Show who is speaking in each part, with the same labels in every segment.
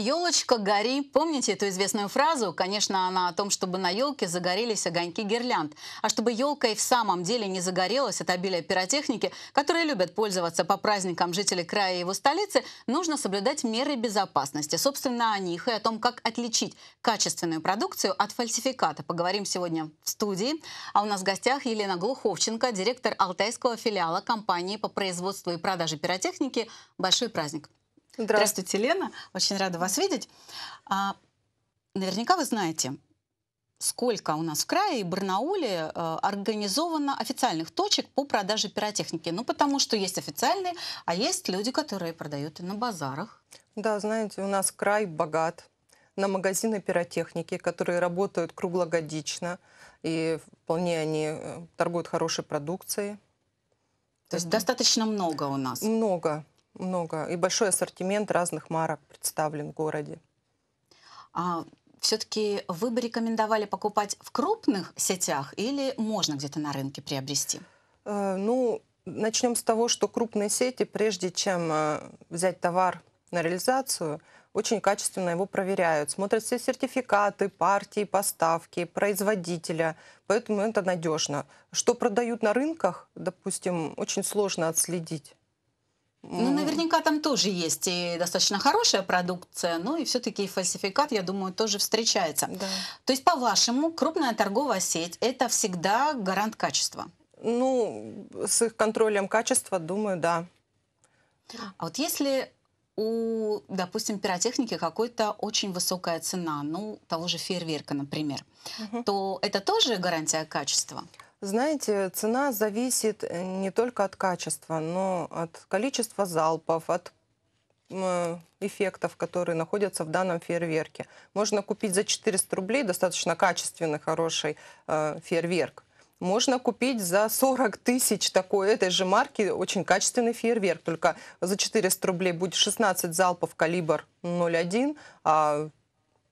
Speaker 1: «Елочка, гори!» Помните эту известную фразу? Конечно, она о том, чтобы на елке загорелись огоньки гирлянд. А чтобы елка и в самом деле не загорелась от обилия пиротехники, которые любят пользоваться по праздникам жители края и его столицы, нужно соблюдать меры безопасности. Собственно, о них и о том, как отличить качественную продукцию от фальсификата. Поговорим сегодня в студии. А у нас в гостях Елена Глуховченко, директор алтайского филиала компании по производству и продаже пиротехники «Большой праздник». Здравствуйте, Лена. Очень рада вас видеть. А, наверняка вы знаете, сколько у нас в крае и Барнауле э, организовано официальных точек по продаже пиротехники. Ну, потому что есть официальные, а есть люди, которые продают и на базарах.
Speaker 2: Да, знаете, у нас край богат на магазины пиротехники, которые работают круглогодично, и вполне они э, торгуют хорошей продукцией. То есть достаточно много у нас? Много. Много. И большой ассортимент разных марок представлен в городе. А все-таки вы бы рекомендовали покупать в крупных
Speaker 1: сетях или можно где-то на рынке приобрести?
Speaker 2: Э, ну, начнем с того, что крупные сети, прежде чем э, взять товар на реализацию, очень качественно его проверяют, смотрят все сертификаты, партии, поставки, производителя, поэтому это надежно. Что продают на рынках, допустим, очень сложно отследить. Ну,
Speaker 1: наверняка там тоже есть и достаточно хорошая продукция, но и все-таки фальсификат, я думаю, тоже встречается. Да. То есть, по-вашему, крупная торговая сеть – это всегда гарант качества?
Speaker 2: Ну, с их контролем качества, думаю, да.
Speaker 1: А вот если у, допустим, пиротехники какой-то очень высокая цена, ну, того же фейерверка, например, угу. то это тоже гарантия качества?
Speaker 2: Знаете, цена зависит э, не только от качества, но от количества залпов, от э, эффектов, которые находятся в данном фейерверке. Можно купить за 400 рублей достаточно качественный, хороший э, фейерверк. Можно купить за 40 тысяч такой этой же марки очень качественный фейерверк. Только за 400 рублей будет 16 залпов калибр 0,1, а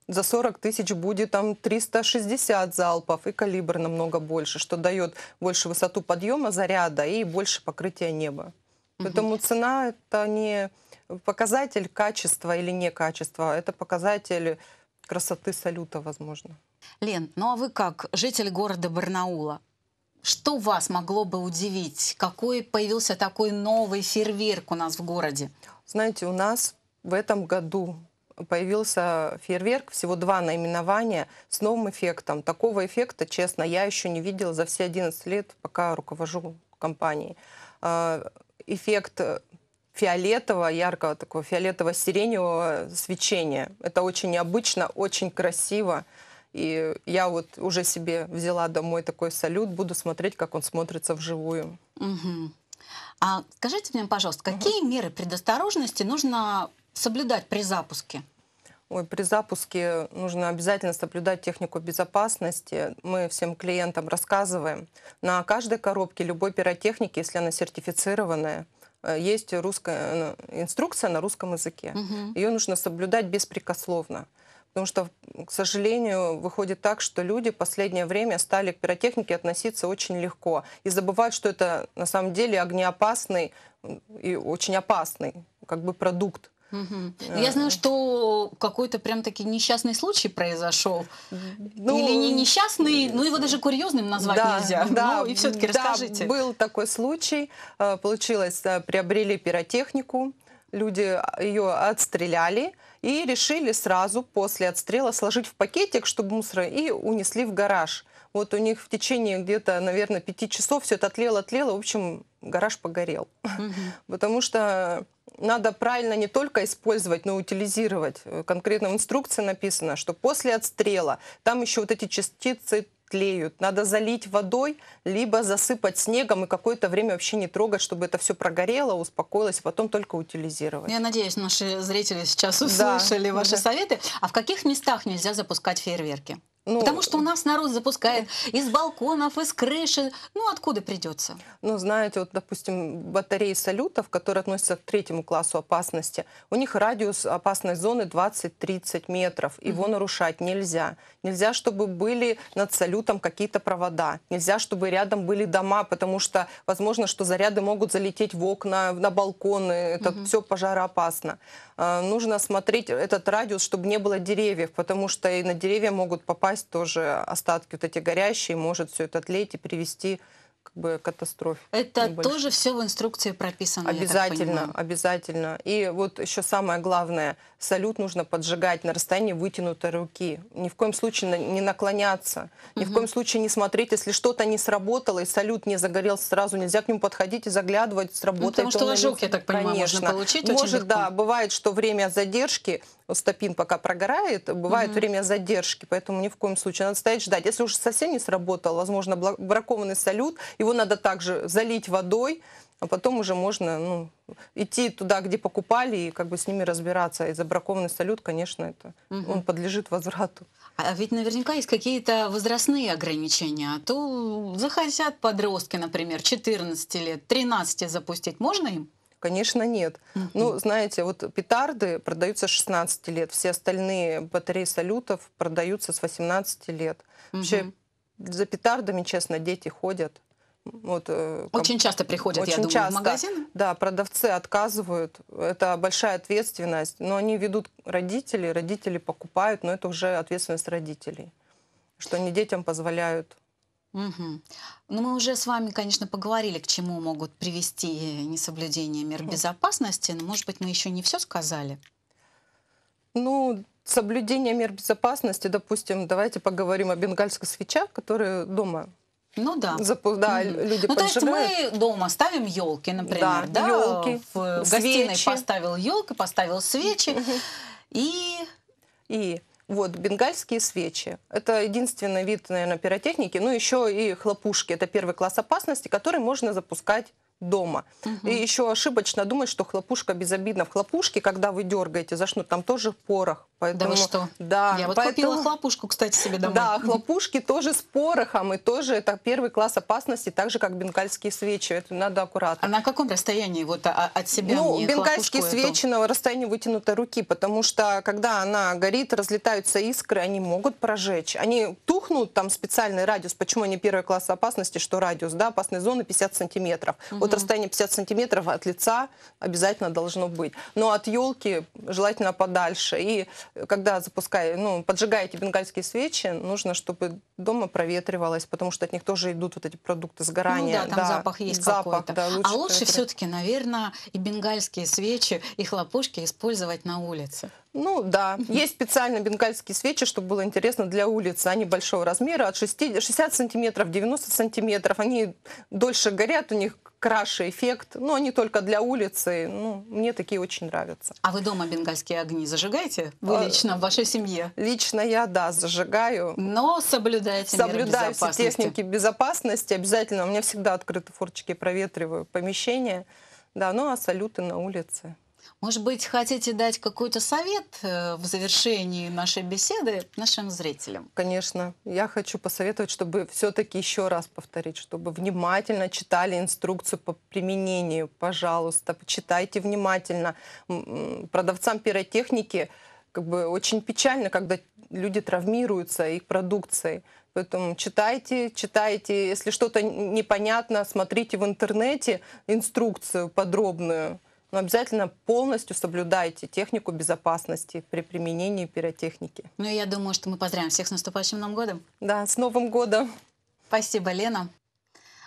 Speaker 2: за 40 тысяч будет там 360 залпов и калибр намного больше, что дает больше высоту подъема заряда и больше покрытия неба. Поэтому цена это не показатель качества или некачества, это показатель красоты салюта, возможно. Лен, ну а вы как житель
Speaker 1: города Барнаула, что вас могло бы удивить? Какой появился такой
Speaker 2: новый фейерверк у нас в городе? Знаете, у нас в этом году появился фейерверк, всего два наименования с новым эффектом. Такого эффекта, честно, я еще не видела за все 11 лет, пока руковожу компанией. А, эффект фиолетового, яркого такого фиолетово-сиреневого свечения. Это очень необычно, очень красиво. И я вот уже себе взяла домой такой салют, буду смотреть, как он смотрится вживую.
Speaker 1: Угу. А скажите мне, пожалуйста, какие угу. меры предосторожности нужно соблюдать при запуске?
Speaker 2: Ой, при запуске нужно обязательно соблюдать технику безопасности. Мы всем клиентам рассказываем. На каждой коробке любой пиротехники, если она сертифицированная, э, есть русская э, инструкция на русском языке. Угу. Ее нужно соблюдать беспрекословно. Потому что, к сожалению, выходит так, что люди в последнее время стали к пиротехнике относиться очень легко и забывают, что это на самом деле огнеопасный и очень опасный как бы продукт.
Speaker 1: Угу. Я знаю, что какой-то прям таки несчастный случай произошел. Ну, Или не несчастный, э, но его даже курьезным назвать да, нельзя. Да, ну, и все-таки да, расскажите.
Speaker 2: Был такой случай. Э, получилось, приобрели пиротехнику, люди а, ее отстреляли и решили сразу после отстрела сложить в пакетик, чтобы мусора, и унесли в гараж. Вот у них в течение где-то, наверное, пяти часов все это отлело, отлело. В общем, гараж погорел. Угу. Потому что надо правильно не только использовать, но и утилизировать. Э, конкретно в инструкции написано, что после отстрела там еще вот эти частицы тлеют. Надо залить водой, либо засыпать снегом и какое-то время вообще не трогать, чтобы это все прогорело, успокоилось, потом только утилизировать. Ну,
Speaker 1: я надеюсь, наши зрители сейчас услышали да, ваши да. советы. А в каких местах нельзя запускать фейерверки? Ну, Потому что у нас народ запускает из балконов, из крыши. Ну, откуда придется?
Speaker 2: Ну, знаете, вот, допустим, батареи салютов, которые относятся к третьему классу опасности, у них радиус опасной зоны 20-30 метров. Его угу. нарушать нельзя. Нельзя, чтобы были над салютом какие-то провода. Нельзя, чтобы рядом были дома, потому что возможно, что заряды могут залететь в окна, на балконы. Это угу. все пожароопасно. А, нужно смотреть этот радиус, чтобы не было деревьев, потому что и на деревья могут попасть тоже остатки вот эти горящие, может все это отлеть и привести как бы катастрофе. Это небольшой. тоже все в инструкции прописано. Обязательно, обязательно. И вот еще самое главное, салют нужно поджигать на расстоянии вытянутой руки. Ни в коем случае не наклоняться, ни угу. в коем случае не смотреть, если что-то не сработало и салют не загорелся сразу, нельзя к нему подходить и заглядывать, сработает. Ну, потому что ожог, я так понимаю, Конечно. можно получить Может, очень легко. да, бывает, что время задержки стопин пока прогорает, бывает mm-hmm. время задержки, поэтому ни в коем случае надо стоять ждать. Если уж совсем не сработал, возможно, бракованный салют, его надо также залить водой, а потом уже можно ну, идти туда, где покупали, и как бы с ними разбираться. И забракованный салют, конечно, это угу. он подлежит возврату. А, а ведь наверняка есть какие-то возрастные ограничения.
Speaker 1: А то захотят подростки, например, 14 лет, 13 запустить.
Speaker 2: Можно им? Конечно, нет. Mm -hmm. Ну, знаете, вот петарды продаются с 16 лет, все остальные батареи салютов продаются с 18 лет. Вообще, mm -hmm. за петардами, честно, дети ходят. Вот, э, комп... очень часто приходят, очень я думаю, в магазин. Да, продавцы отказывают. Это большая ответственность. Но они ведут родителей, родители покупают, но это уже ответственность родителей, что они детям позволяют
Speaker 1: Угу. Ну, мы уже с вами, конечно, поговорили, к чему могут привести э, несоблюдение мер хм. безопасности, но, может быть, мы еще не все сказали.
Speaker 2: Ну, соблюдение мер безопасности, допустим, давайте поговорим о бенгальской свечах, которые дома ну да. Запу да, mm люди ну, поджигают. то
Speaker 1: есть мы дома ставим елки, например, да, да елки, в свечи. гостиной
Speaker 2: поставил елки, поставил свечи mm и и вот, бенгальские свечи. Это единственный вид, наверное, пиротехники. Ну, еще и хлопушки. Это первый класс опасности, который можно запускать дома. Угу. И еще ошибочно думать, что хлопушка безобидна. В хлопушке, когда вы дергаете за шнур, там тоже порох. Поэтому, да вы что? Да. Я вот поэтому... купила хлопушку, кстати, себе домой. Да, хлопушки тоже с порохом, и тоже это первый класс опасности, так же, как бенгальские свечи. Это надо аккуратно. А на каком расстоянии вот от себя Ну, бенгальские свечи эту? на расстоянии вытянутой руки, потому что, когда она горит, разлетаются искры, они могут прожечь. Они тухнут, там специальный радиус. Почему они первый класс опасности, что радиус, да, опасной зоны 50 сантиметров. Угу. Вот расстояние 50 сантиметров от лица обязательно должно быть. Но от елки желательно подальше. И когда запускаете, ну, поджигаете бенгальские свечи, нужно, чтобы дома проветривалось, потому что от них тоже идут вот эти продукты сгорания. Ну да, там да, запах есть запах, какой-то. Да, лучше а лучше все-таки,
Speaker 1: наверное, и бенгальские свечи, и хлопушки использовать на улице.
Speaker 2: Ну да, есть специально бенгальские свечи, чтобы было интересно для улицы. Они большого размера, от 60, 60 сантиметров, 90 сантиметров. Они дольше горят, у них краше эффект. Ну, они только для улицы. Ну, мне такие очень нравятся.
Speaker 1: А вы дома бенгальские
Speaker 2: огни зажигаете? Вы а, лично, в
Speaker 1: вашей семье?
Speaker 2: Лично я, да, зажигаю.
Speaker 1: Но соблюдаете Соблюдаю все техники
Speaker 2: безопасности. Обязательно. У меня всегда открыты форчики, проветриваю помещение. Да, ну а салюты на улице.
Speaker 1: Может быть, хотите дать какой-то совет э, в завершении нашей беседы нашим зрителям? Конечно.
Speaker 2: Я хочу посоветовать, чтобы все-таки еще раз повторить, чтобы внимательно читали инструкцию по применению. Пожалуйста, читайте внимательно. Продавцам пиротехники как бы очень печально, когда люди травмируются их продукцией. Поэтому читайте, читайте. Если что-то непонятно, смотрите в интернете инструкцию подробную но обязательно полностью соблюдайте технику безопасности при применении пиротехники.
Speaker 1: Ну, я думаю, что мы поздравим всех с наступающим Новым годом. Да, с Новым годом. Спасибо, Лена.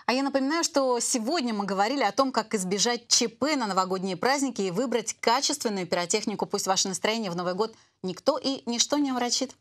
Speaker 1: А я напоминаю, что сегодня мы говорили о том, как избежать ЧП на новогодние праздники и выбрать качественную пиротехнику. Пусть ваше настроение в Новый год никто и ничто не омрачит.